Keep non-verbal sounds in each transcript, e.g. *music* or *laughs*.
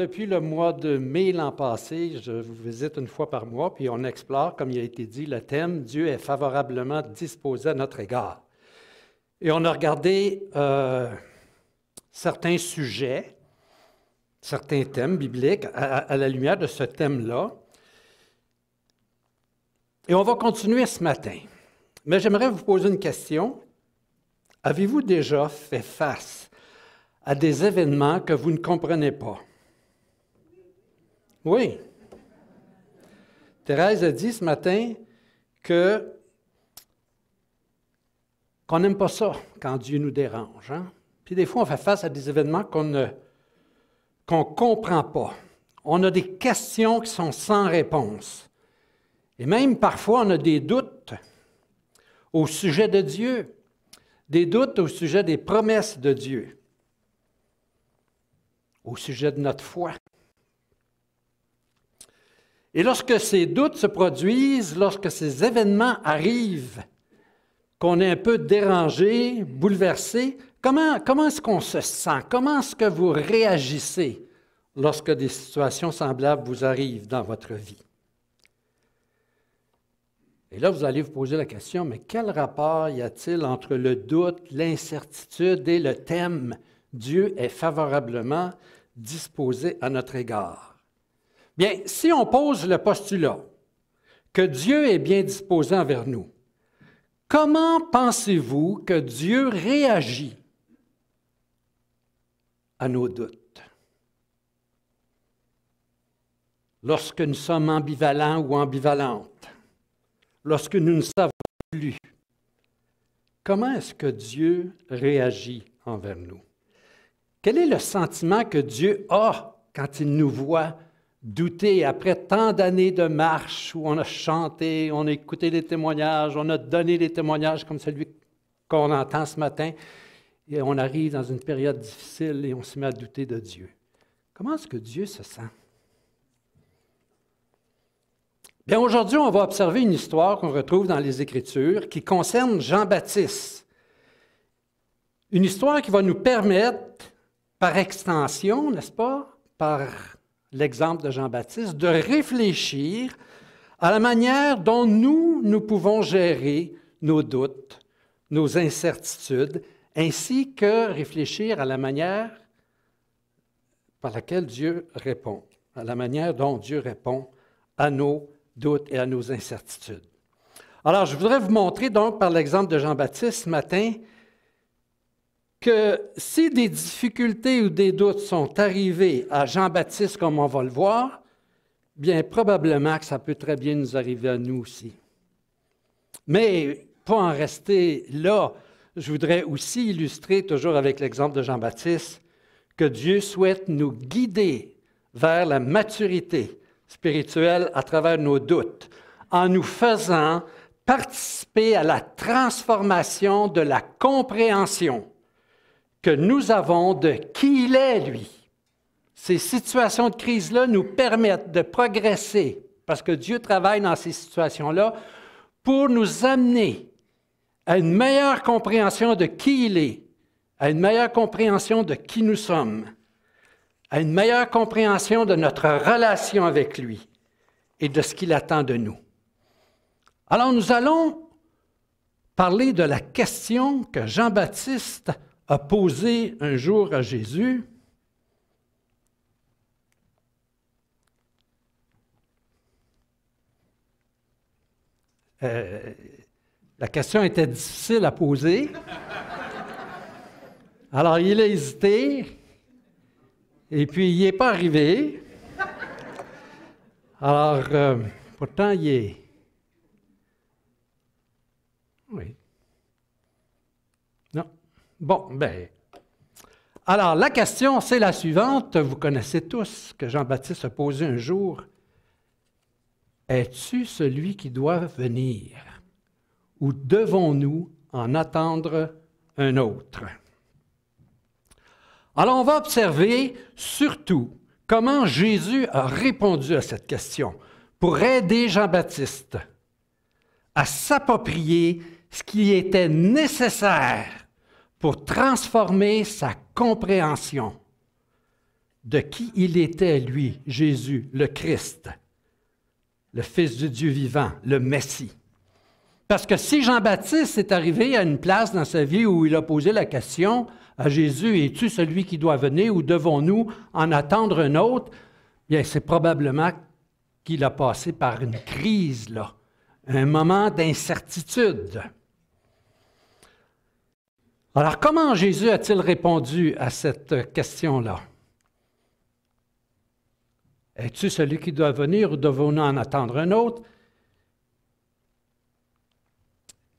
depuis le mois de mai l'an passé, je vous visite une fois par mois, puis on explore, comme il a été dit, le thème Dieu est favorablement disposé à notre égard. Et on a regardé euh, certains sujets, certains thèmes bibliques à la lumière de ce thème-là. Et on va continuer ce matin. Mais j'aimerais vous poser une question. Avez-vous déjà fait face à des événements que vous ne comprenez pas? Oui. Thérèse a dit ce matin que qu'on n'aime pas ça quand Dieu nous dérange. Hein. Puis des fois, on fait face à des événements qu'on ne qu'on comprend pas. On a des questions qui sont sans réponse. Et même parfois, on a des doutes au sujet de Dieu, des doutes au sujet des promesses de Dieu, au sujet de notre foi. Et lorsque ces doutes se produisent, lorsque ces événements arrivent, qu'on est un peu dérangé, bouleversé, comment, comment est-ce qu'on se sent? Comment est-ce que vous réagissez lorsque des situations semblables vous arrivent dans votre vie? Et là, vous allez vous poser la question, mais quel rapport y a-t-il entre le doute, l'incertitude et le thème Dieu est favorablement disposé à notre égard? Bien, si on pose le postulat que Dieu est bien disposé envers nous, comment pensez-vous que Dieu réagit à nos doutes? Lorsque nous sommes ambivalents ou ambivalentes, lorsque nous ne savons plus, comment est-ce que Dieu réagit envers nous? Quel est le sentiment que Dieu a quand il nous voit douter après tant d'années de marche où on a chanté, on a écouté les témoignages, on a donné les témoignages comme celui qu'on entend ce matin, et on arrive dans une période difficile et on se met à douter de Dieu. Comment est-ce que Dieu se sent? Bien, aujourd'hui, on va observer une histoire qu'on retrouve dans les Écritures qui concerne Jean-Baptiste. Une histoire qui va nous permettre, par extension, n'est-ce pas, par l'exemple de Jean-Baptiste, de réfléchir à la manière dont nous, nous pouvons gérer nos doutes, nos incertitudes, ainsi que réfléchir à la manière par laquelle Dieu répond, à la manière dont Dieu répond à nos doutes et à nos incertitudes. Alors, je voudrais vous montrer donc par l'exemple de Jean-Baptiste ce matin que si des difficultés ou des doutes sont arrivés à Jean-Baptiste, comme on va le voir, bien probablement que ça peut très bien nous arriver à nous aussi. Mais pour en rester là, je voudrais aussi illustrer, toujours avec l'exemple de Jean-Baptiste, que Dieu souhaite nous guider vers la maturité spirituelle à travers nos doutes, en nous faisant participer à la transformation de la compréhension que nous avons de qui il est, lui. Ces situations de crise-là nous permettent de progresser, parce que Dieu travaille dans ces situations-là, pour nous amener à une meilleure compréhension de qui il est, à une meilleure compréhension de qui nous sommes, à une meilleure compréhension de notre relation avec lui et de ce qu'il attend de nous. Alors nous allons parler de la question que Jean-Baptiste a posé un jour à Jésus, euh, la question était difficile à poser. Alors, il a hésité, et puis il n'est est pas arrivé. Alors, euh, pourtant, il est, Bon, ben. Alors, la question, c'est la suivante. Vous connaissez tous que Jean-Baptiste a posé un jour. Es-tu celui qui doit venir ou devons-nous en attendre un autre? Alors, on va observer surtout comment Jésus a répondu à cette question pour aider Jean-Baptiste à s'approprier ce qui était nécessaire pour transformer sa compréhension de qui il était, lui, Jésus, le Christ, le Fils du Dieu vivant, le Messie. Parce que si Jean-Baptiste est arrivé à une place dans sa vie où il a posé la question à Jésus, es-tu celui qui doit venir ou devons-nous en attendre un autre? Bien, c'est probablement qu'il a passé par une crise, là, un moment d'incertitude. Alors, comment Jésus a-t-il répondu à cette question-là? Es-tu celui qui doit venir ou devons-nous en attendre un autre?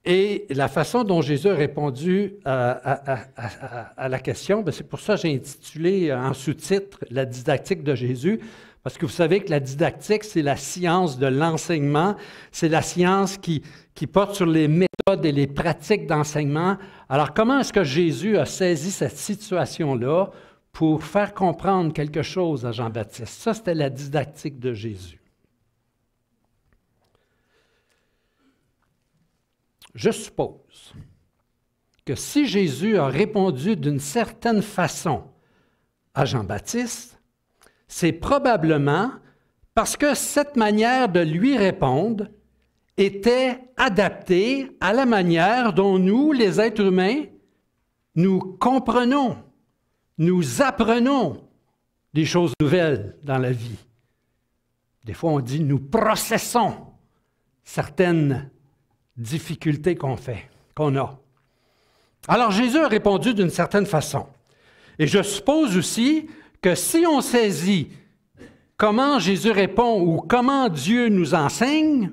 Et la façon dont Jésus a répondu à, la question, ben, c'est pour ça que j'ai intitulé euh, en sous-titre La didactique de Jésus, parce que vous savez que la didactique, c'est la science de l'enseignement, c'est la science qui, qui porte sur les méthodes et les pratiques d'enseignement. Alors, comment est-ce que Jésus a saisi cette situation-là pour faire comprendre quelque chose à Jean-Baptiste? Ça, c'était la didactique de Jésus. Je suppose que si Jésus a répondu d'une certaine façon à Jean-Baptiste, c'est probablement parce que cette manière de lui répondre était adapté à la manière dont nous, les êtres humains, nous comprenons, nous apprenons des choses nouvelles dans la vie. Des fois, on dit nous processons certaines difficultés qu'on fait, qu'on a. Alors Jésus a répondu d'une certaine façon. Et je suppose aussi que si on saisit comment Jésus répond ou comment Dieu nous enseigne,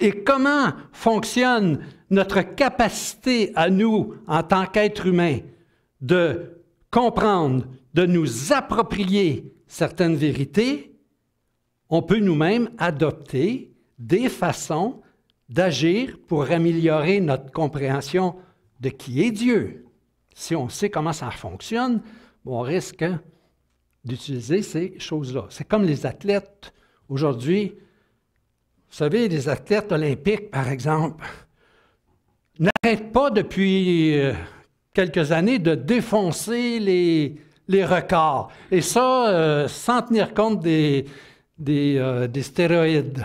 et comment fonctionne notre capacité à nous, en tant qu'êtres humains, de comprendre, de nous approprier certaines vérités, on peut nous-mêmes adopter des façons d'agir pour améliorer notre compréhension de qui est Dieu. Si on sait comment ça fonctionne, on risque d'utiliser ces choses-là. C'est comme les athlètes aujourd'hui vous savez, les athlètes olympiques, par exemple, n'arrêtent pas depuis euh, quelques années de défoncer les, records. Et ça, euh, sans tenir compte euh, des, stéroïdes.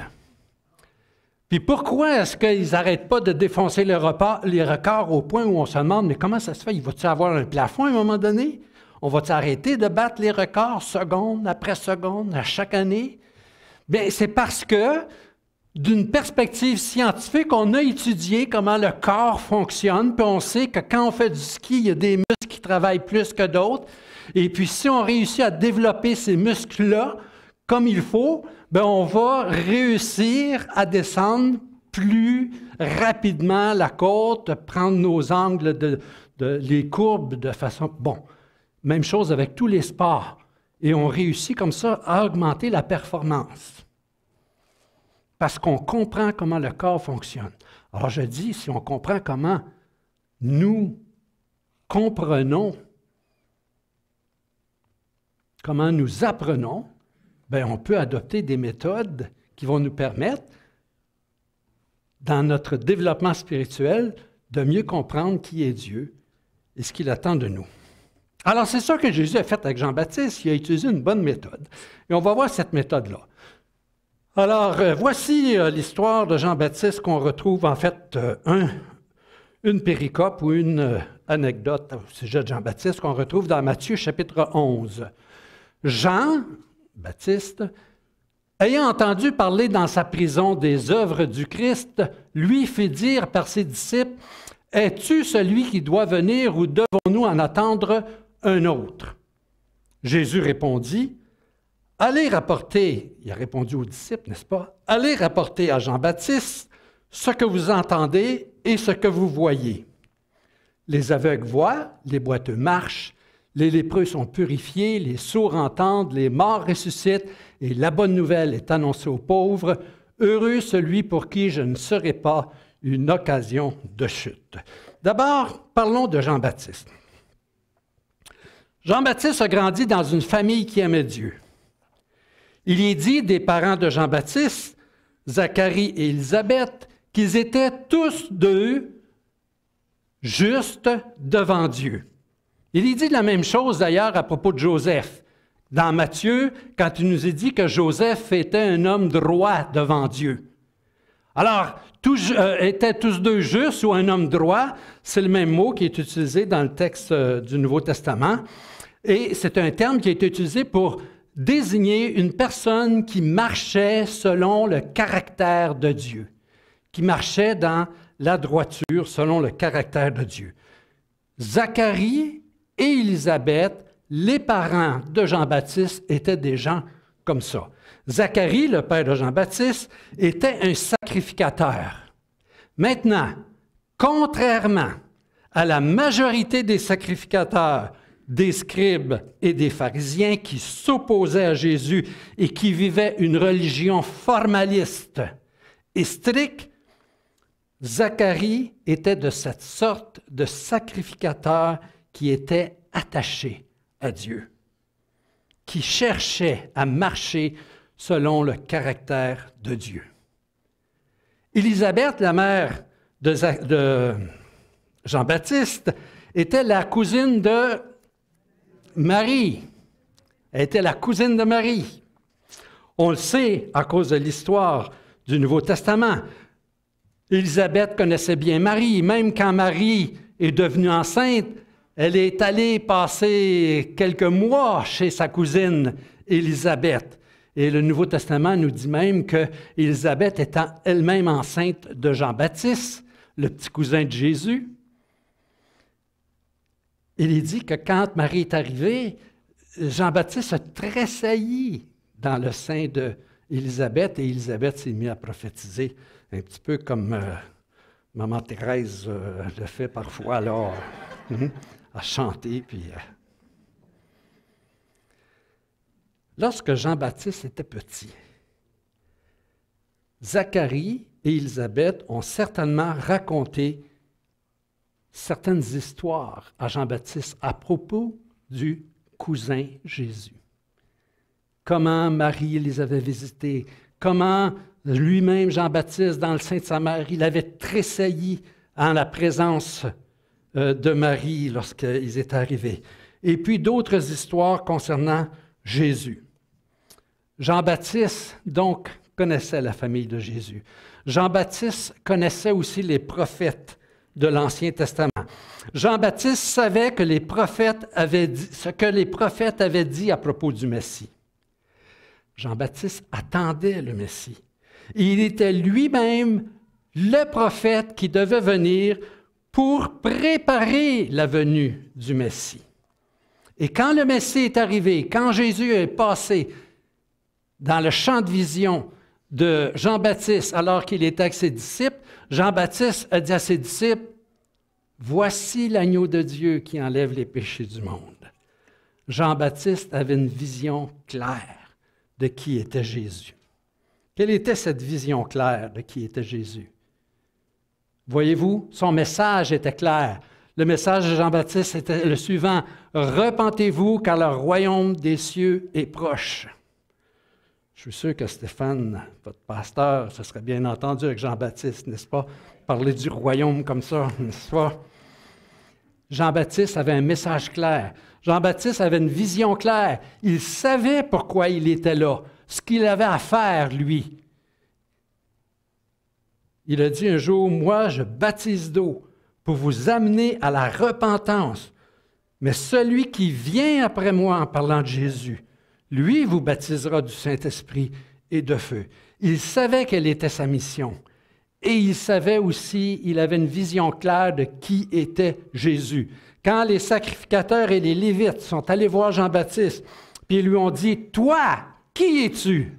Puis pourquoi est-ce qu'ils n'arrêtent pas de défoncer les, records au point où on se demande, mais comment ça se fait? Il va tu avoir un plafond à un moment donné? On va t arrêter de battre les records seconde après seconde à chaque année? Bien, c'est parce que d'une perspective scientifique, on a étudié comment le corps fonctionne, puis on sait que quand on fait du ski, il y a des muscles qui travaillent plus que d'autres. Et puis si on réussit à développer ces muscles-là comme il faut, bien, on va réussir à descendre plus rapidement la côte, prendre nos angles, les courbes de façon... Bon, même chose avec tous les sports. Et on réussit comme ça à augmenter la performance parce qu'on comprend comment le corps fonctionne. Alors je dis, si on comprend comment nous comprenons, comment nous apprenons, bien, on peut adopter des méthodes qui vont nous permettre, dans notre développement spirituel, de mieux comprendre qui est Dieu et ce qu'il attend de nous. Alors, c'est ça que Jésus a fait avec Jean-Baptiste. Il a utilisé une bonne méthode. Et on va voir cette méthode-là. Alors, euh, voici euh, l'histoire de Jean-Baptiste qu'on retrouve en fait euh, un, une péricope ou une anecdote au sujet de Jean-Baptiste qu'on retrouve dans Matthieu chapitre 11. Jean-Baptiste, ayant entendu parler dans sa prison des œuvres du Christ, lui fit dire par ses disciples, Es-tu celui qui doit venir ou devons-nous en attendre un autre Jésus répondit, Allez rapporter, il a répondu aux disciples, n'est-ce pas? Allez rapporter à Jean-Baptiste ce que vous entendez et ce que vous voyez. Les aveugles voient, les boiteux marchent, les lépreux sont purifiés, les sourds entendent, les morts ressuscitent, et la bonne nouvelle est annoncée aux pauvres. Heureux celui pour qui je ne serai pas une occasion de chute. D'abord, parlons de Jean-Baptiste. Jean-Baptiste a grandi dans une famille qui aimait Dieu. Il est dit des parents de Jean-Baptiste, Zacharie et Élisabeth, qu'ils étaient tous deux justes devant Dieu. Il est dit la même chose d'ailleurs à propos de Joseph. Dans Matthieu, quand il nous est dit que Joseph était un homme droit devant Dieu. Alors, tous, euh, étaient tous deux justes ou un homme droit, c'est le même mot qui est utilisé dans le texte euh, du Nouveau Testament. Et c'est un terme qui est utilisé pour Désigner une personne qui marchait selon le caractère de Dieu, qui marchait dans la droiture selon le caractère de Dieu. Zacharie et Élisabeth, les parents de Jean-Baptiste, étaient des gens comme ça. Zacharie, le père de Jean-Baptiste, était un sacrificateur. Maintenant, contrairement à la majorité des sacrificateurs des scribes et des pharisiens qui s'opposaient à Jésus et qui vivaient une religion formaliste et stricte, Zacharie était de cette sorte de sacrificateur qui était attaché à Dieu, qui cherchait à marcher selon le caractère de Dieu. Élisabeth, la mère de, de Jean-Baptiste, était la cousine de Marie était la cousine de Marie. On le sait à cause de l'histoire du Nouveau Testament. Élisabeth connaissait bien Marie. Même quand Marie est devenue enceinte, elle est allée passer quelques mois chez sa cousine Élisabeth. Et le Nouveau Testament nous dit même que Élisabeth étant elle-même enceinte de Jean-Baptiste, le petit cousin de Jésus, il est dit que quand Marie est arrivée, Jean-Baptiste a tressailli dans le sein d'Élisabeth et Élisabeth s'est mise à prophétiser, un petit peu comme euh, Maman Thérèse euh, le fait parfois, alors, mhm. à chanter. Puis, euh. Lorsque Jean-Baptiste était petit, Zacharie et Élisabeth ont certainement raconté certaines histoires à Jean-Baptiste à propos du cousin Jésus. Comment Marie les avait visités, comment lui-même Jean-Baptiste dans le sein de sa mère, il avait tressailli en la présence euh, de Marie lorsqu'ils étaient arrivés. Et puis d'autres histoires concernant Jésus. Jean-Baptiste, donc, connaissait la famille de Jésus. Jean-Baptiste connaissait aussi les prophètes de l'Ancien Testament. Jean-Baptiste savait que les prophètes avaient dit, ce que les prophètes avaient dit à propos du Messie. Jean-Baptiste attendait le Messie. Il était lui-même le prophète qui devait venir pour préparer la venue du Messie. Et quand le Messie est arrivé, quand Jésus est passé dans le champ de vision, de Jean-Baptiste alors qu'il était avec ses disciples, Jean-Baptiste a dit à ses disciples, Voici l'agneau de Dieu qui enlève les péchés du monde. Jean-Baptiste avait une vision claire de qui était Jésus. Quelle était cette vision claire de qui était Jésus? Voyez-vous, son message était clair. Le message de Jean-Baptiste était le suivant, Repentez-vous car le royaume des cieux est proche. Je suis sûr que Stéphane, votre pasteur, ce serait bien entendu avec Jean-Baptiste, n'est-ce pas? Parler du royaume comme ça, n'est-ce pas? Jean-Baptiste avait un message clair. Jean-Baptiste avait une vision claire. Il savait pourquoi il était là, ce qu'il avait à faire, lui. Il a dit un jour, moi je baptise d'eau pour vous amener à la repentance. Mais celui qui vient après moi en parlant de Jésus, lui vous baptisera du Saint-Esprit et de feu. Il savait quelle était sa mission. Et il savait aussi, il avait une vision claire de qui était Jésus. Quand les sacrificateurs et les Lévites sont allés voir Jean-Baptiste, puis ils lui ont dit, Toi, qui es-tu?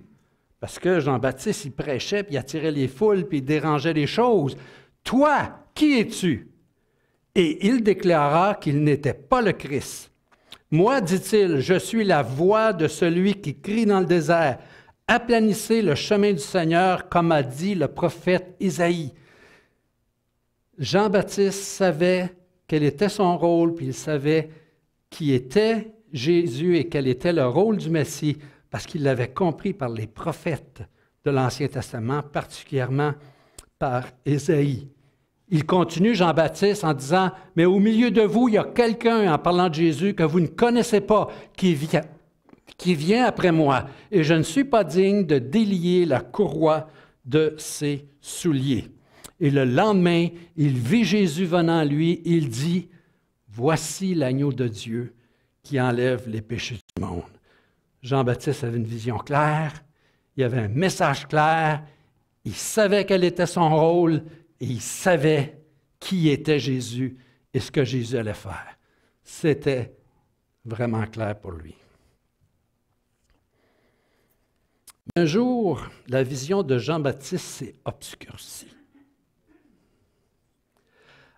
Parce que Jean-Baptiste, il prêchait, puis il attirait les foules, puis il dérangeait les choses. Toi, qui es-tu? Et il déclara qu'il n'était pas le Christ, moi, dit-il, je suis la voix de celui qui crie dans le désert. Aplanissez le chemin du Seigneur, comme a dit le prophète Isaïe. Jean-Baptiste savait quel était son rôle, puis il savait qui était Jésus et quel était le rôle du Messie, parce qu'il l'avait compris par les prophètes de l'Ancien Testament, particulièrement par Isaïe. Il continue Jean-Baptiste en disant, mais au milieu de vous, il y a quelqu'un en parlant de Jésus que vous ne connaissez pas, qui vient, qui vient après moi, et je ne suis pas digne de délier la courroie de ses souliers. Et le lendemain, il vit Jésus venant à lui, il dit, Voici l'agneau de Dieu qui enlève les péchés du monde. Jean-Baptiste avait une vision claire, il avait un message clair, il savait quel était son rôle, et il savait qui était Jésus et ce que Jésus allait faire. C'était vraiment clair pour lui. Un jour, la vision de Jean-Baptiste s'est obscurcie.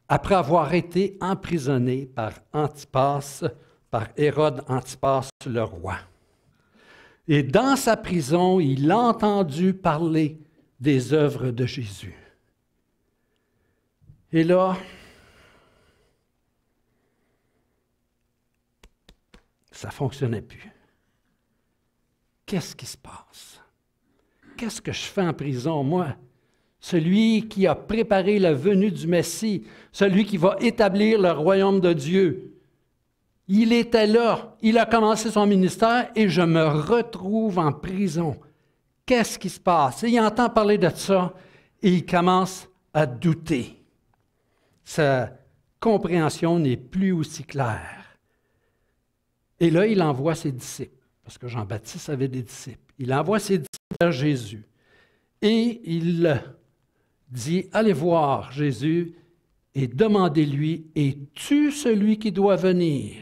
Après avoir été emprisonné par Antipas, par Hérode Antipas le roi. Et dans sa prison, il a entendu parler des œuvres de Jésus. Et là, ça ne fonctionnait plus. Qu'est-ce qui se passe? Qu'est-ce que je fais en prison, moi? Celui qui a préparé la venue du Messie, celui qui va établir le royaume de Dieu. Il était là, il a commencé son ministère et je me retrouve en prison. Qu'est-ce qui se passe? Et il entend parler de ça et il commence à douter sa compréhension n'est plus aussi claire. Et là, il envoie ses disciples, parce que Jean-Baptiste avait des disciples. Il envoie ses disciples vers Jésus. Et il dit, allez voir Jésus et demandez-lui, es-tu celui qui doit venir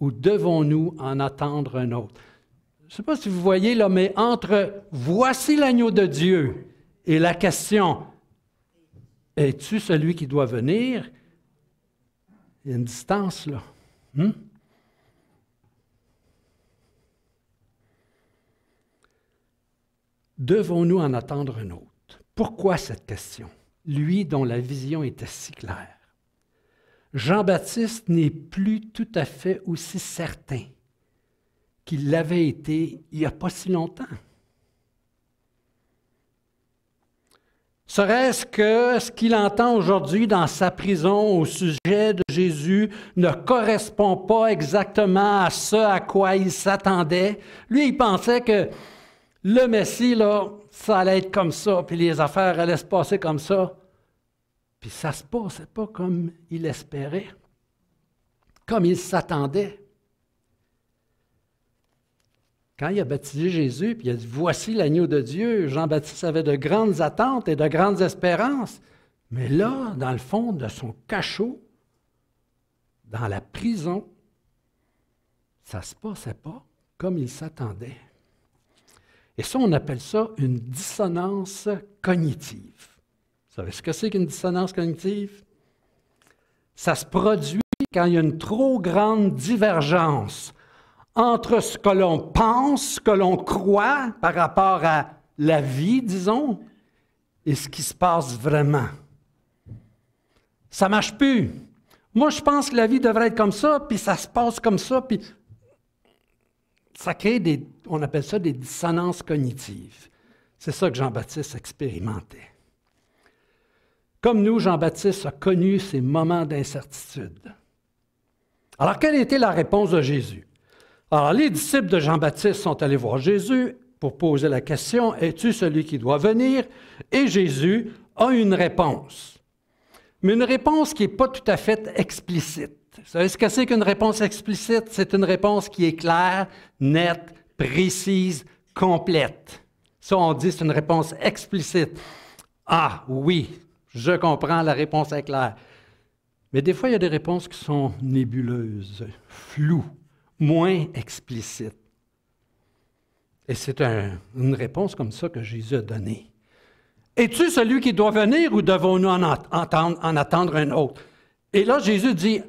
ou devons-nous en attendre un autre? Je ne sais pas si vous voyez là, mais entre voici l'agneau de Dieu et la question, es-tu celui qui doit venir? Il y a une distance là. Hmm? Devons-nous en attendre un autre? Pourquoi cette question? Lui dont la vision était si claire. Jean-Baptiste n'est plus tout à fait aussi certain qu'il l'avait été il n'y a pas si longtemps. Serait-ce que ce qu'il entend aujourd'hui dans sa prison au sujet de Jésus ne correspond pas exactement à ce à quoi il s'attendait? Lui, il pensait que le Messie, là, ça allait être comme ça, puis les affaires allaient se passer comme ça. Puis ça se passait pas comme il espérait, comme il s'attendait. Quand il a baptisé Jésus, puis il a dit Voici l'agneau de Dieu, Jean-Baptiste avait de grandes attentes et de grandes espérances. Mais là, dans le fond de son cachot, dans la prison, ça ne se passait pas comme il s'attendait. Et ça, on appelle ça une dissonance cognitive. Vous savez ce que c'est qu'une dissonance cognitive? Ça se produit quand il y a une trop grande divergence entre ce que l'on pense, ce que l'on croit par rapport à la vie, disons, et ce qui se passe vraiment. Ça ne marche plus. Moi, je pense que la vie devrait être comme ça, puis ça se passe comme ça, puis ça crée des, on appelle ça des dissonances cognitives. C'est ça que Jean-Baptiste expérimentait. Comme nous, Jean-Baptiste a connu ces moments d'incertitude. Alors, quelle était la réponse de Jésus? Alors, les disciples de Jean-Baptiste sont allés voir Jésus pour poser la question, es-tu celui qui doit venir? Et Jésus a une réponse, mais une réponse qui n'est pas tout à fait explicite. Vous savez ce que c'est qu'une réponse explicite? C'est une réponse qui est claire, nette, précise, complète. Ça, on dit, c'est une réponse explicite. Ah oui, je comprends, la réponse est claire. Mais des fois, il y a des réponses qui sont nébuleuses, floues moins explicite. Et c'est une réponse comme ça que Jésus a donné. Es-tu celui qui doit venir ou devons-nous en, attendre un autre? Et là, Jésus dit,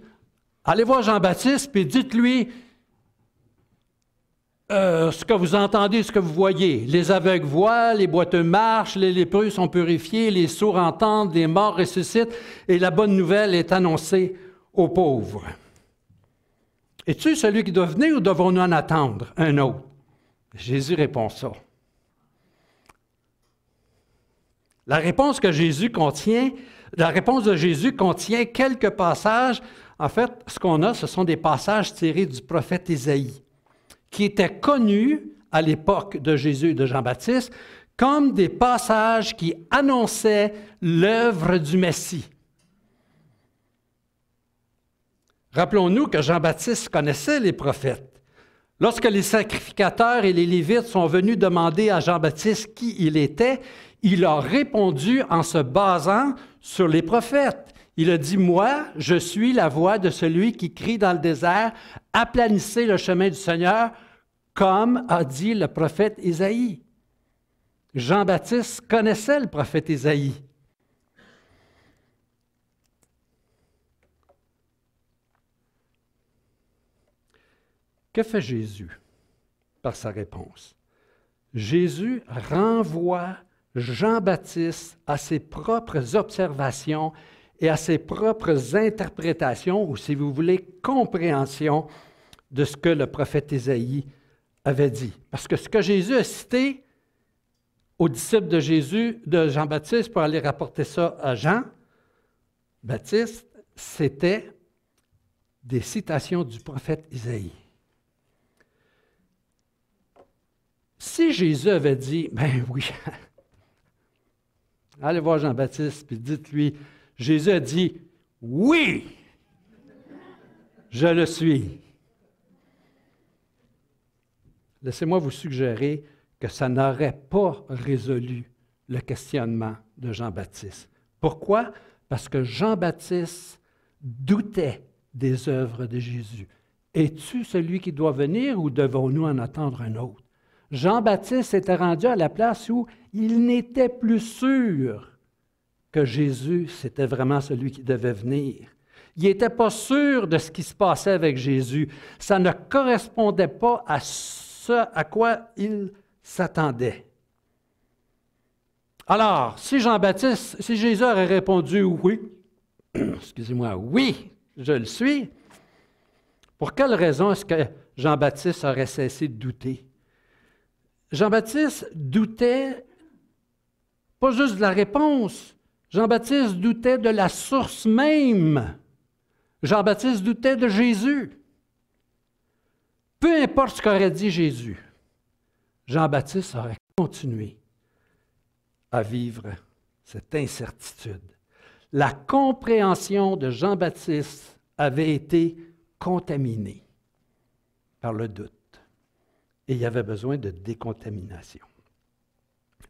allez voir Jean-Baptiste et dites-lui euh, ce que vous entendez, ce que vous voyez. Les aveugles voient, les boiteux marchent, les lépreux sont purifiés, les sourds entendent, les morts ressuscitent et la bonne nouvelle est annoncée aux pauvres. Es-tu celui qui doit venir ou devons-nous en attendre un autre? Jésus répond ça. La réponse que Jésus contient, la réponse de Jésus contient quelques passages. En fait, ce qu'on a, ce sont des passages tirés du prophète Isaïe, qui étaient connus à l'époque de Jésus et de Jean-Baptiste comme des passages qui annonçaient l'œuvre du Messie. Rappelons-nous que Jean-Baptiste connaissait les prophètes. Lorsque les sacrificateurs et les Lévites sont venus demander à Jean-Baptiste qui il était, il a répondu en se basant sur les prophètes. Il a dit, Moi, je suis la voix de celui qui crie dans le désert, aplanissez le chemin du Seigneur, comme a dit le prophète Isaïe. Jean-Baptiste connaissait le prophète Isaïe. Que fait Jésus par sa réponse? Jésus renvoie Jean-Baptiste à ses propres observations et à ses propres interprétations, ou si vous voulez, compréhension de ce que le prophète Isaïe avait dit. Parce que ce que Jésus a cité aux disciples de Jésus, de Jean-Baptiste, pour aller rapporter ça à Jean-Baptiste, c'était des citations du prophète Isaïe. Si Jésus avait dit, *laughs* ben oui, allez voir Jean-Baptiste, puis dites-lui, Jésus a dit, oui, je le suis. Laissez-moi vous suggérer que ça n'aurait pas résolu le questionnement de Jean-Baptiste. Pourquoi? Parce que Jean-Baptiste doutait des œuvres de Jésus. Es-tu celui qui doit venir ou devons-nous en attendre un autre? Jean-Baptiste s'était rendu à la place où il n'était plus sûr que Jésus, c'était vraiment celui qui devait venir. Il n'était pas sûr de ce qui se passait avec Jésus. Ça ne correspondait pas à ce à quoi il s'attendait. Alors, si Jean-Baptiste, si Jésus aurait répondu oui, *clears throat* excusez-moi, oui, je le suis, pour quelle raison est-ce que Jean-Baptiste aurait cessé de douter? Jean-Baptiste doutait pas juste de la réponse, Jean-Baptiste doutait de la source même. Jean-Baptiste doutait de Jésus. Peu importe ce qu'aurait dit Jésus, Jean-Baptiste aurait continué à vivre cette incertitude. La compréhension de Jean-Baptiste avait été contaminée par le doute et il y avait besoin de décontamination.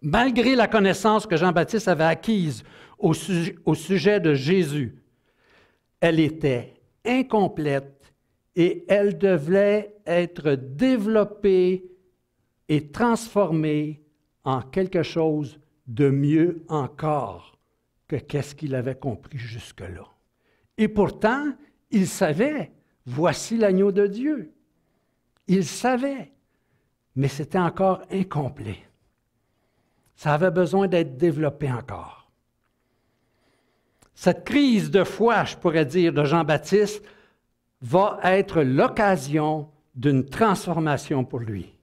Malgré la connaissance que Jean-Baptiste avait acquise au, sujet, au sujet de Jésus, elle était incomplète et elle devait être développée et transformée en quelque chose de mieux encore que qu'est-ce qu'il avait compris jusque-là. Et pourtant, il savait, voici l'agneau de Dieu. Il savait mais c'était encore incomplet. Ça avait besoin d'être développé encore. Cette crise de foi, je pourrais dire, de Jean-Baptiste, va être l'occasion d'une transformation pour lui.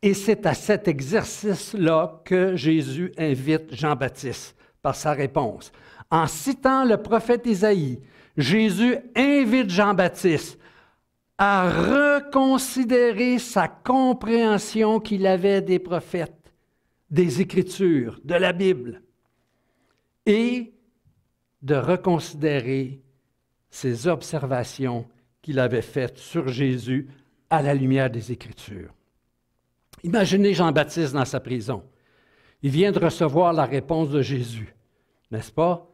Et c'est à cet exercice-là que Jésus invite Jean-Baptiste par sa réponse. En citant le prophète Isaïe, Jésus invite Jean-Baptiste à reconsidérer sa compréhension qu'il avait des prophètes, des Écritures, de la Bible, et de reconsidérer ses observations qu'il avait faites sur Jésus à la lumière des Écritures. Imaginez Jean-Baptiste dans sa prison. Il vient de recevoir la réponse de Jésus, n'est-ce pas?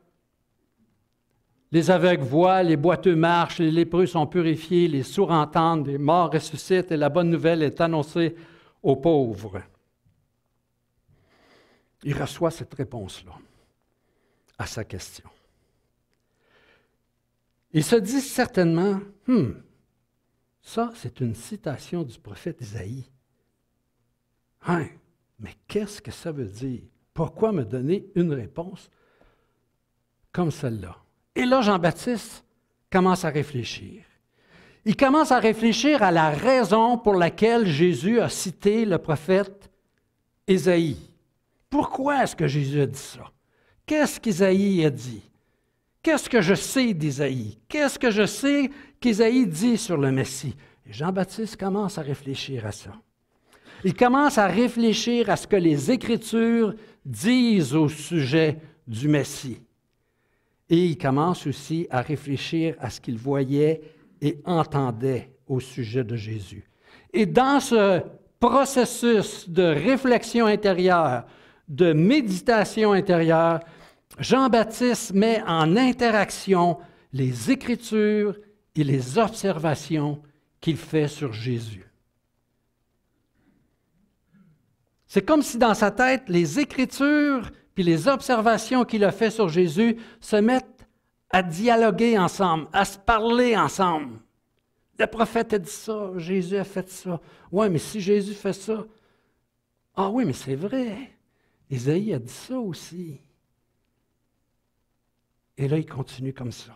Les aveugles voient, les boiteux marchent, les lépreux sont purifiés, les sourds entendent, les morts ressuscitent et la bonne nouvelle est annoncée aux pauvres. Il reçoit cette réponse-là à sa question. Il se dit certainement, hmm, ça c'est une citation du prophète Isaïe. Hein, mais qu'est-ce que ça veut dire? Pourquoi me donner une réponse comme celle-là? Et là, Jean-Baptiste commence à réfléchir. Il commence à réfléchir à la raison pour laquelle Jésus a cité le prophète Ésaïe. Pourquoi est-ce que Jésus a dit ça? Qu'est-ce qu'Isaïe a dit? Qu'est-ce que je sais d'Isaïe? Qu'est-ce que je sais qu'Ésaïe dit sur le Messie? Jean-Baptiste commence à réfléchir à ça. Il commence à réfléchir à ce que les Écritures disent au sujet du Messie. Et il commence aussi à réfléchir à ce qu'il voyait et entendait au sujet de Jésus. Et dans ce processus de réflexion intérieure, de méditation intérieure, Jean-Baptiste met en interaction les Écritures et les observations qu'il fait sur Jésus. C'est comme si dans sa tête, les Écritures puis les observations qu'il a faites sur Jésus se mettent à dialoguer ensemble, à se parler ensemble. Le prophète a dit ça, Jésus a fait ça. Oui, mais si Jésus fait ça, ah oui, mais c'est vrai. Isaïe a dit ça aussi. Et là, il continue comme ça.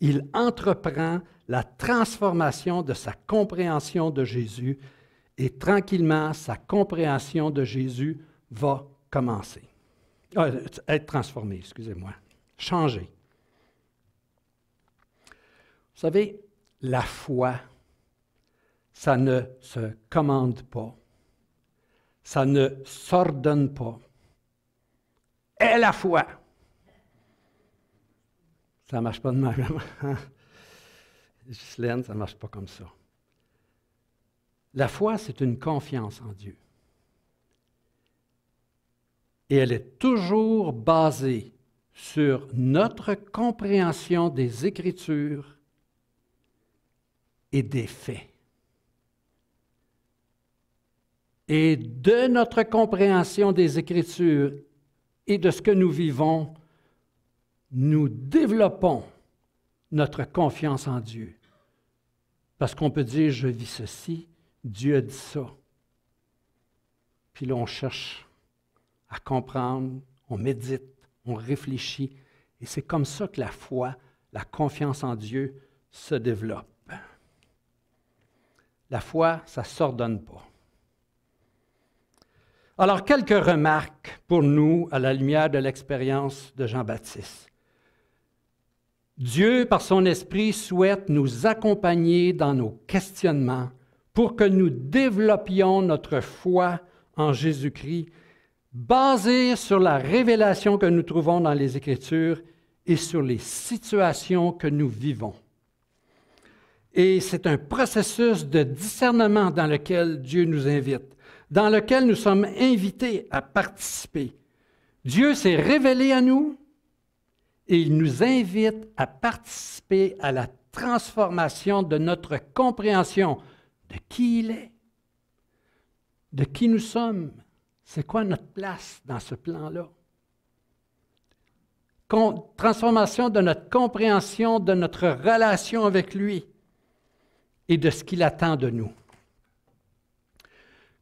Il entreprend la transformation de sa compréhension de Jésus et tranquillement, sa compréhension de Jésus va commencer. Ah, être transformé, excusez-moi. Changer. Vous savez, la foi, ça ne se commande pas. Ça ne s'ordonne pas. Et la foi. Ça ne marche pas de même. Hein? *laughs* Ghislaine, ça ne marche pas comme ça. La foi, c'est une confiance en Dieu et elle est toujours basée sur notre compréhension des Écritures et des faits. Et de notre compréhension des Écritures et de ce que nous vivons, nous développons notre confiance en Dieu. Parce qu'on peut dire, je vis ceci, Dieu dit ça. Puis là, on cherche à comprendre, on médite, on réfléchit. Et c'est comme ça que la foi, la confiance en Dieu se développe. La foi, ça ne s'ordonne pas. Alors, quelques remarques pour nous à la lumière de l'expérience de Jean-Baptiste. Dieu, par son esprit, souhaite nous accompagner dans nos questionnements pour que nous développions notre foi en Jésus-Christ basé sur la révélation que nous trouvons dans les Écritures et sur les situations que nous vivons. Et c'est un processus de discernement dans lequel Dieu nous invite, dans lequel nous sommes invités à participer. Dieu s'est révélé à nous et il nous invite à participer à la transformation de notre compréhension de qui il est, de qui nous sommes, c'est quoi notre place dans ce plan-là? transformation de notre compréhension, de notre relation avec lui et de ce qu'il attend de nous.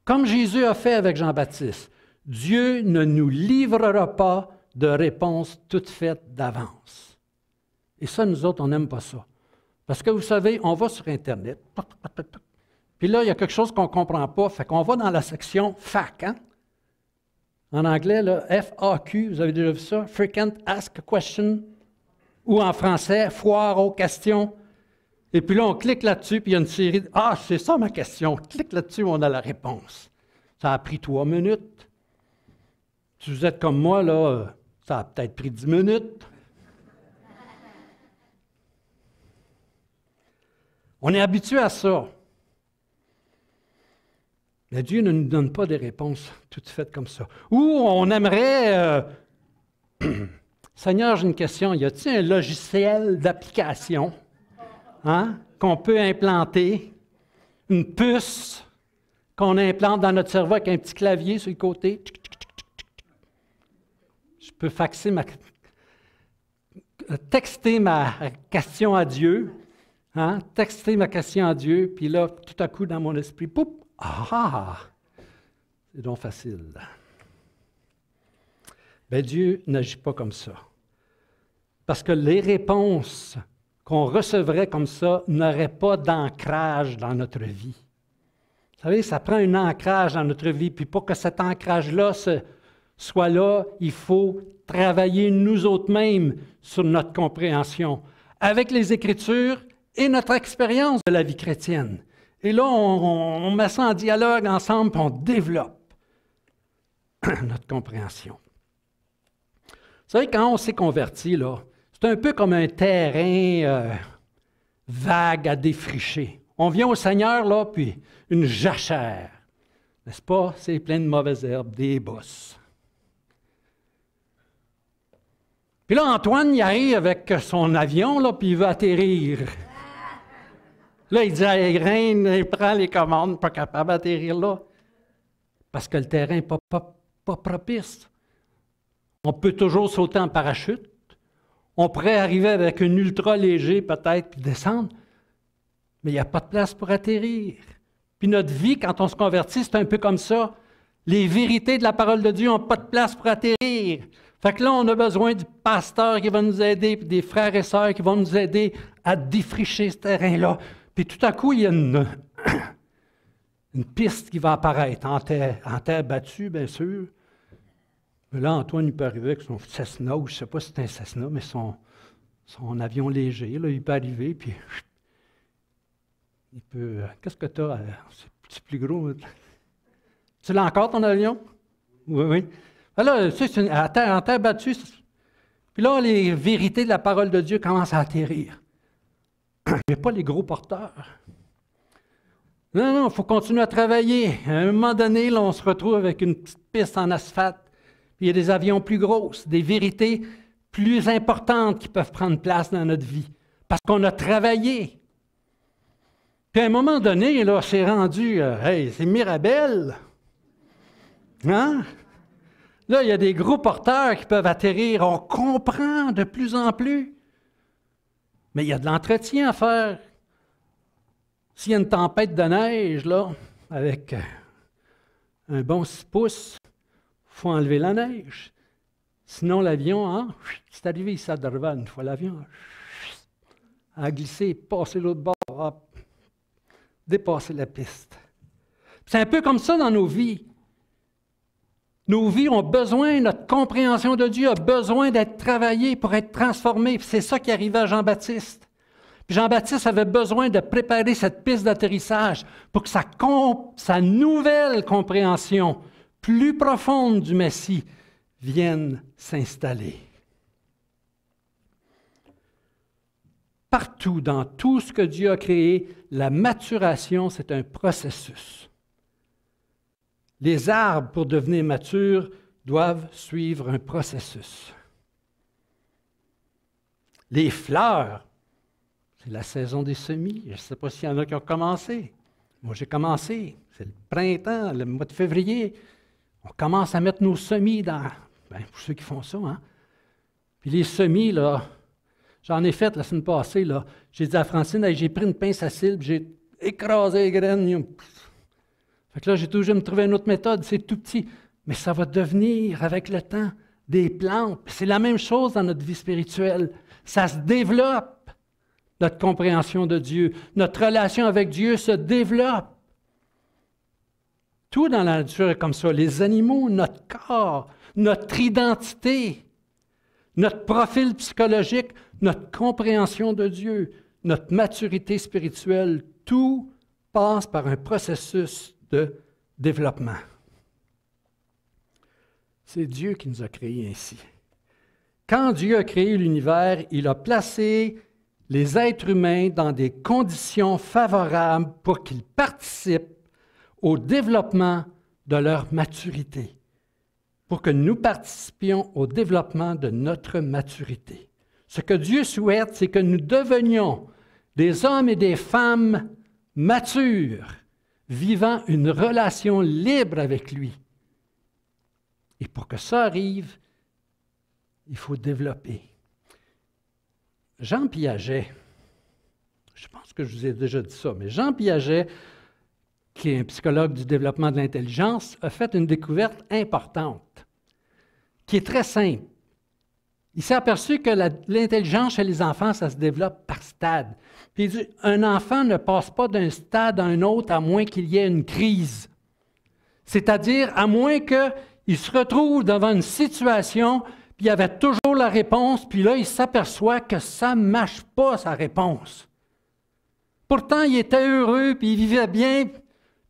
Comme Jésus a fait avec Jean-Baptiste, Dieu ne nous livrera pas de réponses toutes faites d'avance. Et ça, nous autres, on n'aime pas ça. Parce que vous savez, on va sur Internet, puis là, il y a quelque chose qu'on ne comprend pas, fait qu'on va dans la section fac, hein? En anglais, là, FAQ, vous avez déjà vu ça? Frequent Ask Question. Ou en français, foire aux questions. Et puis là, on clique là-dessus, puis il y a une série de Ah, c'est ça ma question. clique là-dessus, on a la réponse. Ça a pris trois minutes. Si vous êtes comme moi, là, ça a peut-être pris dix minutes. On est habitué à ça. Mais Dieu ne nous donne pas des réponses toutes faites comme ça. Ou on aimerait... Euh, *clears throat* Seigneur, j'ai une question. Y a-t-il un logiciel d'application hein, qu'on peut implanter, une puce qu'on implante dans notre cerveau avec un petit clavier sur le côté? Je peux faxer ma, texter ma question à Dieu, hein, texter ma question à Dieu, puis là, tout à coup, dans mon esprit, poup, ah! C'est donc facile. Mais ben, Dieu n'agit pas comme ça. Parce que les réponses qu'on recevrait comme ça n'auraient pas d'ancrage dans notre vie. Vous savez, ça prend un ancrage dans notre vie. Puis pour que cet ancrage-là soit là, il faut travailler nous autres mêmes sur notre compréhension avec les Écritures et notre expérience de la vie chrétienne. Et là, on, met ça en dialogue ensemble, puis on développe *clears throat* notre compréhension. Vous savez, quand on s'est converti, là, c'est un peu comme un terrain euh, vague à défricher. On vient au Seigneur, là, puis une jachère. N'est-ce pas? C'est plein de mauvaises herbes, des bosses. Puis là, Antoine, il arrive avec son avion, là, puis il veut atterrir. Là, il dit à il prend les commandes, pas capable d'atterrir là, parce que le terrain n'est pas, pas propice. On peut toujours sauter en parachute. On pourrait arriver avec un ultra léger peut-être, puis descendre, mais il n'y a pas de place pour atterrir. Puis notre vie, quand on se convertit, c'est un peu comme ça. Les vérités de la parole de Dieu n'ont pas de place pour atterrir. Fait que là, on a besoin du pasteur qui va nous aider, puis des frères et sœurs qui vont nous aider à défricher ce terrain-là, puis tout à coup, il y a une, *coughs* une piste qui va apparaître en terre, battue, bien sûr. Mais là, Antoine, il peut arriver avec son Cessna, ou je ne sais pas si c'est un Cessna, mais son, son avion léger, là, il peut arriver, puis il peut. Euh, qu'est-ce que tu as? Euh, c'est plus gros. Hein? Tu l'as encore ton avion? Oui, oui. Ah, là, c'est à terre, en terre battue. Puis là, les vérités de la parole de Dieu commencent à atterrir. Mais pas les gros porteurs. Non, non, il faut continuer à travailler. À un moment donné, là, on se retrouve avec une petite piste en asphalte, il y a des avions plus grosses, des vérités plus importantes qui peuvent prendre place dans notre vie, parce qu'on a travaillé. Puis à un moment donné, là, c'est rendu, euh, hey, c'est Mirabelle. Hein? Là, il y a des gros porteurs qui peuvent atterrir. On comprend de plus en plus. Mais il y a de l'entretien à faire. S'il y a une tempête de neige, là, avec euh, un bon 6 pouces, il faut enlever la neige. Sinon, l'avion, hein, c'est arrivé, ça Darvan, une fois l'avion, a glissé, passé l'autre bord, hop, dépasser la piste. C'est un peu comme ça dans nos vies. Nos vies ont besoin, notre compréhension de Dieu a besoin d'être travaillée pour être transformée. C'est ça qui arrivait à Jean-Baptiste. Jean-Baptiste avait besoin de préparer cette piste d'atterrissage pour que sa, nouvelle compréhension plus profonde du Messie vienne s'installer. Partout dans tout ce que Dieu a créé, la maturation, c'est un processus. Les arbres, pour devenir matures, doivent suivre un processus. Les fleurs, c'est la saison des semis. Je ne sais pas s'il y en a qui ont commencé. Moi, j'ai commencé. C'est le printemps, le mois de février. On commence à mettre nos semis dans. Bien, pour ceux qui font ça, hein. Puis les semis, là, j'en ai fait la semaine passée, là. J'ai dit à Francine, j'ai pris une pince à cils, j'ai écrasé les graines là, j'ai toujours me trouvé une autre méthode, c'est tout petit. Mais ça va devenir, avec le temps, des plantes. C'est la même chose dans notre vie spirituelle. Ça se développe, notre compréhension de Dieu. Notre relation avec Dieu se développe. Tout dans la nature est comme ça. Les animaux, notre corps, notre identité, notre profil psychologique, notre compréhension de Dieu, notre maturité spirituelle, tout passe par un processus de développement. C'est Dieu qui nous a créés ainsi. Quand Dieu a créé l'univers, il a placé les êtres humains dans des conditions favorables pour qu'ils participent au développement de leur maturité, pour que nous participions au développement de notre maturité. Ce que Dieu souhaite, c'est que nous devenions des hommes et des femmes matures, vivant une relation libre avec lui. Et pour que ça arrive, il faut développer. Jean Piaget, je pense que je vous ai déjà dit ça, mais Jean Piaget, qui est un psychologue du développement de l'intelligence, a fait une découverte importante, qui est très simple il s'est aperçu que l'intelligence chez les enfants, ça se développe par stade. Puis un enfant ne passe pas d'un stade à un autre à moins qu'il y ait une crise. C'est-à-dire, à moins qu'il se retrouve devant une situation, puis il avait toujours la réponse, puis là, il s'aperçoit que ça ne marche pas, sa réponse. Pourtant, il était heureux, puis il vivait bien,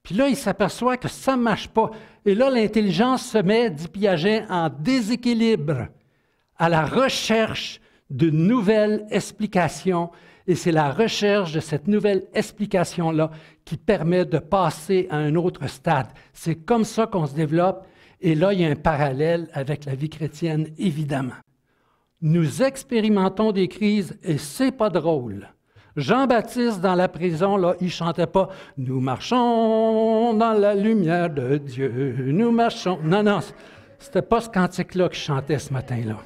puis là, il s'aperçoit que ça ne marche pas. Et là, l'intelligence se met, dit Piaget, en déséquilibre à la recherche de nouvelles explications et c'est la recherche de cette nouvelle explication-là qui permet de passer à un autre stade. C'est comme ça qu'on se développe et là, il y a un parallèle avec la vie chrétienne, évidemment. Nous expérimentons des crises et c'est pas drôle. Jean-Baptiste dans la prison, là, il chantait pas Nous marchons dans la lumière de Dieu, nous marchons. Non, non, c'était pas ce cantique-là que chantait ce matin-là.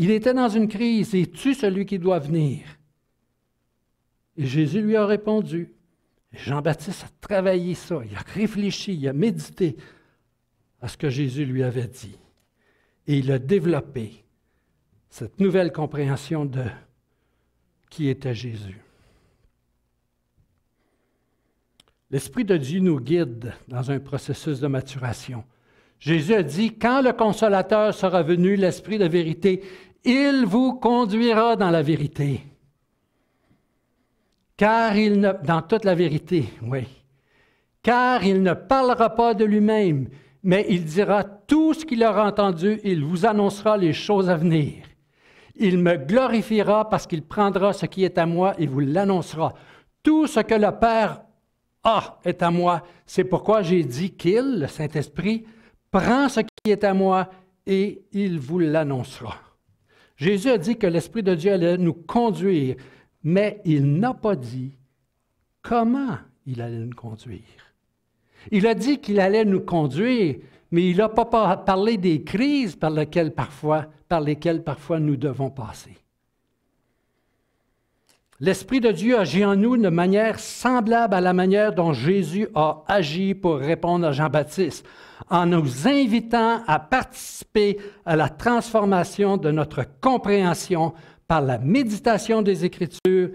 Il était dans une crise et tu celui qui doit venir. Et Jésus lui a répondu. Jean-Baptiste a travaillé ça, il a réfléchi, il a médité à ce que Jésus lui avait dit. Et il a développé cette nouvelle compréhension de qui était Jésus. L'Esprit de Dieu nous guide dans un processus de maturation. Jésus a dit, quand le consolateur sera venu, l'Esprit de vérité, il vous conduira dans la vérité. Car il ne, dans toute la vérité, oui. Car il ne parlera pas de lui-même, mais il dira tout ce qu'il aura entendu, il vous annoncera les choses à venir. Il me glorifiera parce qu'il prendra ce qui est à moi et vous l'annoncera. Tout ce que le Père a est à moi. C'est pourquoi j'ai dit qu'il, le Saint-Esprit, prend ce qui est à moi et il vous l'annoncera. Jésus a dit que l'Esprit de Dieu allait nous conduire, mais il n'a pas dit comment il allait nous conduire. Il a dit qu'il allait nous conduire, mais il n'a pas parlé des crises par lesquelles parfois, nous devons passer. L'Esprit de Dieu agit en nous de manière semblable à la manière dont Jésus a agi pour répondre à Jean-Baptiste, en nous invitant à participer à la transformation de notre compréhension par la méditation des Écritures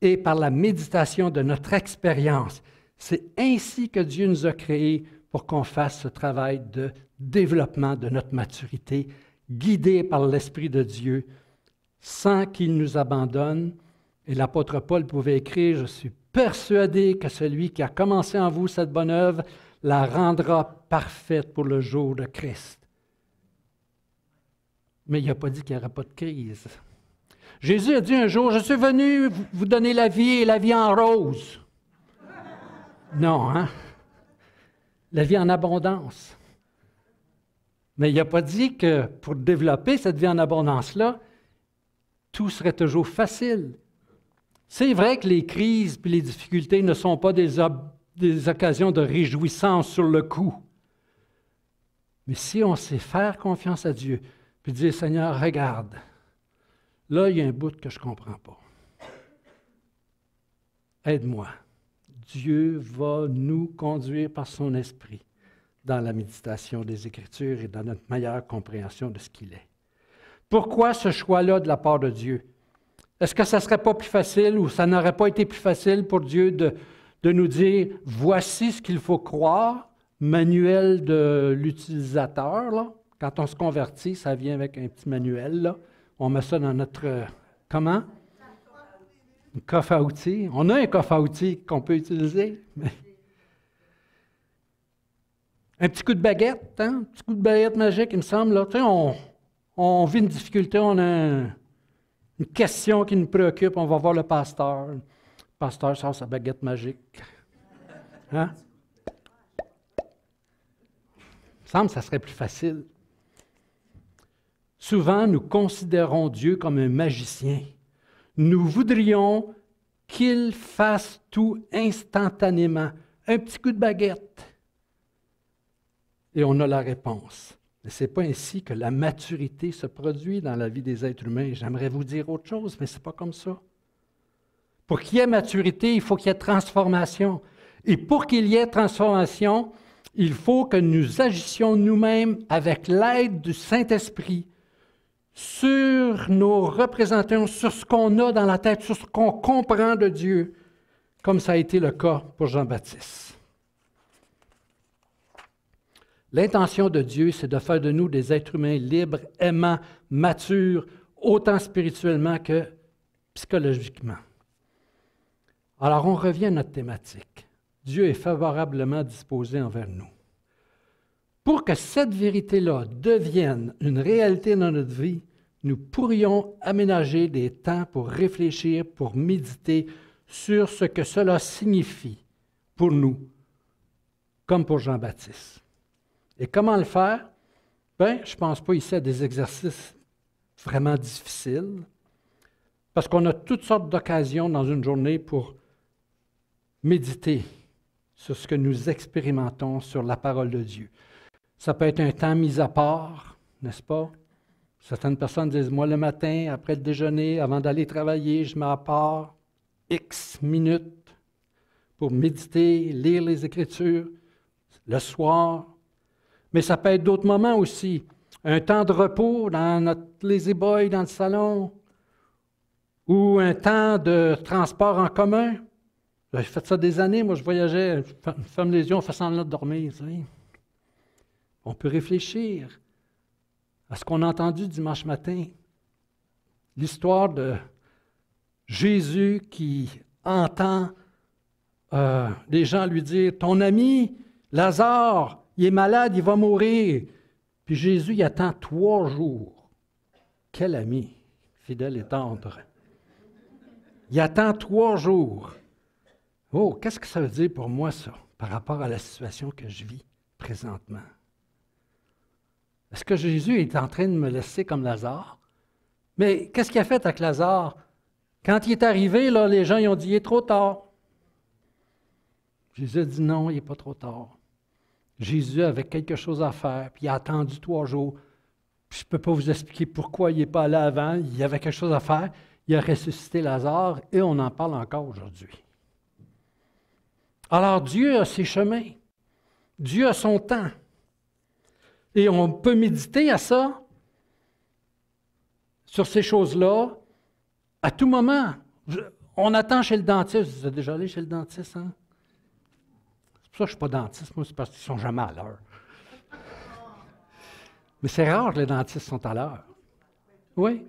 et par la méditation de notre expérience. C'est ainsi que Dieu nous a créés pour qu'on fasse ce travail de développement de notre maturité, guidé par l'Esprit de Dieu, sans qu'il nous abandonne et l'apôtre Paul pouvait écrire, je suis persuadé que celui qui a commencé en vous cette bonne œuvre la rendra parfaite pour le jour de Christ. Mais il n'a pas dit qu'il n'y aura pas de crise. Jésus a dit un jour, je suis venu vous donner la vie et la vie en rose. Non, hein? La vie en abondance. Mais il n'a pas dit que pour développer cette vie en abondance-là, tout serait toujours facile. C'est vrai que les crises et les difficultés ne sont pas des, occasions de réjouissance sur le coup. Mais si on sait faire confiance à Dieu, puis dire Seigneur, regarde, là, il y a un bout que je ne comprends pas. Aide-moi. Dieu va nous conduire par son esprit dans la méditation des Écritures et dans notre meilleure compréhension de ce qu'il est. Pourquoi ce choix-là de la part de Dieu? Est-ce que ça ne serait pas plus facile ou ça n'aurait pas été plus facile pour Dieu de, nous dire, voici ce qu'il faut croire, manuel de l'utilisateur, quand on se convertit, ça vient avec un petit manuel, on met ça dans notre, euh, comment? Un coffre à outils. On a un coffre à outils qu'on peut utiliser. Un petit coup de baguette, hein? un petit coup de baguette magique, il me semble. on, on vit une difficulté, on a un, une question qui nous préoccupe, on va voir le pasteur. Le pasteur sort sa baguette magique. Hein? Il me semble que ça serait plus facile. Souvent, nous considérons Dieu comme un magicien. Nous voudrions qu'il fasse tout instantanément, un petit coup de baguette. Et on a la réponse. Mais ce n'est pas ainsi que la maturité se produit dans la vie des êtres humains. J'aimerais vous dire autre chose, mais ce n'est pas comme ça. Pour qu'il y ait maturité, il faut qu'il y ait transformation. Et pour qu'il y ait transformation, il faut que nous agissions nous-mêmes avec l'aide du Saint-Esprit sur nos représentants, sur ce qu'on a dans la tête, sur ce qu'on comprend de Dieu, comme ça a été le cas pour Jean-Baptiste. L'intention de Dieu, c'est de faire de nous des êtres humains libres, aimants, matures, autant spirituellement que psychologiquement. Alors on revient à notre thématique. Dieu est favorablement disposé envers nous. Pour que cette vérité-là devienne une réalité dans notre vie, nous pourrions aménager des temps pour réfléchir, pour méditer sur ce que cela signifie pour nous, comme pour Jean-Baptiste. Et comment le faire? Bien, je ne pense pas ici à des exercices vraiment difficiles, parce qu'on a toutes sortes d'occasions dans une journée pour méditer sur ce que nous expérimentons sur la parole de Dieu. Ça peut être un temps mis à part, n'est-ce pas? Certaines personnes disent, moi le matin, après le déjeuner, avant d'aller travailler, je mets à part X minutes pour méditer, lire les Écritures. Le soir, mais ça peut être d'autres moments aussi. Un temps de repos dans notre lazy boy dans le salon, ou un temps de transport en commun. J'ai fait ça des années, moi je voyageais, je ferme les yeux, on fait de dormir. On peut réfléchir à ce qu'on a entendu dimanche matin. L'histoire de Jésus qui entend des euh, les gens lui dire, ton ami Lazare il est malade, il va mourir. Puis Jésus, il attend trois jours. Quel ami, fidèle et tendre. Il attend trois jours. Oh, qu'est-ce que ça veut dire pour moi, ça, par rapport à la situation que je vis présentement? Est-ce que Jésus est en train de me laisser comme Lazare? Mais qu'est-ce qu'il a fait avec Lazare? Quand il est arrivé, là, les gens ils ont dit, il est trop tard. Jésus a dit, non, il n'est pas trop tard. Jésus avait quelque chose à faire, puis il a attendu trois jours. Puis je ne peux pas vous expliquer pourquoi il n'est pas allé avant. Il avait quelque chose à faire. Il a ressuscité Lazare et on en parle encore aujourd'hui. Alors Dieu a ses chemins. Dieu a son temps. Et on peut méditer à ça, sur ces choses-là, à tout moment. on attend chez le dentiste. Vous êtes déjà allé chez le dentiste, hein? ça, je ne suis pas dentiste, moi, c'est parce qu'ils ne sont jamais à l'heure. Mais c'est rare que les dentistes sont à l'heure. Oui?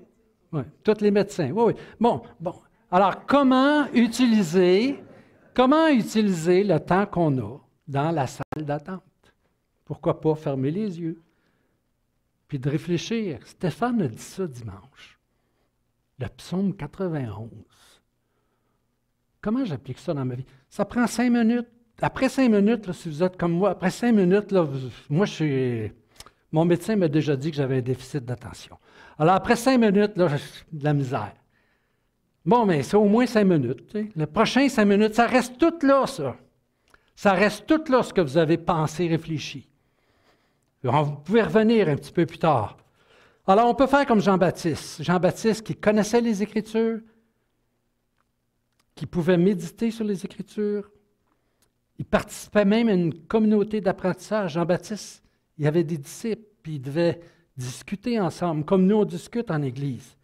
Oui. Tous les médecins. Oui, oui. Bon, bon. Alors, comment utiliser, comment utiliser le temps qu'on a dans la salle d'attente? Pourquoi pas fermer les yeux? Puis de réfléchir. Stéphane a dit ça dimanche. Le psaume 91. Comment j'applique ça dans ma vie? Ça prend cinq minutes après cinq minutes, si vous êtes comme moi, après cinq minutes, moi, je mon médecin m'a déjà dit que j'avais un déficit d'attention. Alors, après cinq minutes, de la misère. Bon, mais c'est au moins cinq minutes. Le prochain cinq minutes, ça reste tout là, ça. Ça reste tout là, ce que vous avez pensé, réfléchi. vous pouvez revenir un petit peu plus tard. Alors, on peut faire comme Jean-Baptiste. Jean-Baptiste qui connaissait les Écritures, qui pouvait méditer sur les Écritures, il participait même à une communauté d'apprentissage. Jean-Baptiste, il y avait des disciples, puis ils devaient discuter ensemble, comme nous on discute en Église.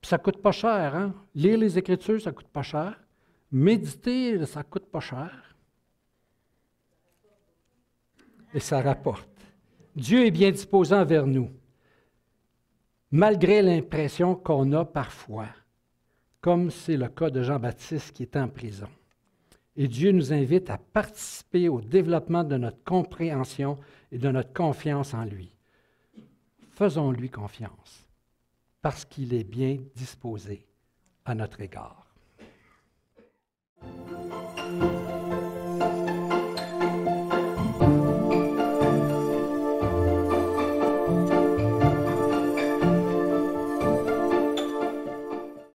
Puis ça ne coûte pas cher. Hein? Lire les Écritures, ça ne coûte pas cher. Méditer, ça ne coûte pas cher. Et ça rapporte. Dieu est bien disposant envers nous, malgré l'impression qu'on a parfois, comme c'est le cas de Jean-Baptiste qui est en prison. Et Dieu nous invite à participer au développement de notre compréhension et de notre confiance en lui. Faisons-lui confiance parce qu'il est bien disposé à notre égard.